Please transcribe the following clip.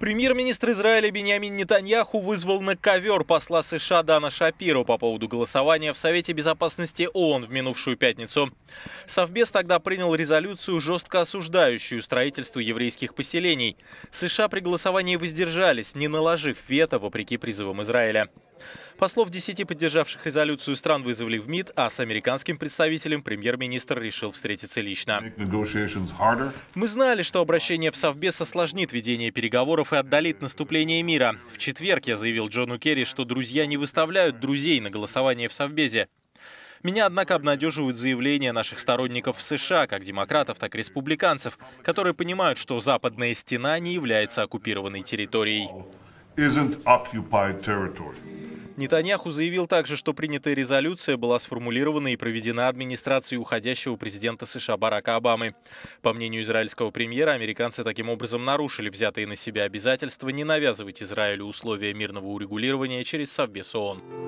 Премьер-министр Израиля Беньямин Нетаньяху вызвал на ковер посла США Дана Шапиру по поводу голосования в Совете Безопасности ООН в минувшую пятницу. Совбез тогда принял резолюцию, жестко осуждающую строительство еврейских поселений. США при голосовании воздержались, не наложив вето вопреки призывам Израиля. Послов десяти поддержавших резолюцию стран вызвали в МИД, а с американским представителем премьер-министр решил встретиться лично. Мы знали, что обращение в Совбез осложнит ведение переговоров переговоров и отдалит наступление мира. В четверг я заявил Джону Керри, что друзья не выставляют друзей на голосование в Совбезе. Меня, однако, обнадеживают заявления наших сторонников в США, как демократов, так и республиканцев, которые понимают, что западная стена не является оккупированной территорией. Нетаньяху заявил также, что принятая резолюция была сформулирована и проведена администрацией уходящего президента США Барака Обамы. По мнению израильского премьера, американцы таким образом нарушили взятые на себя обязательства не навязывать Израилю условия мирного урегулирования через Совбез ООН.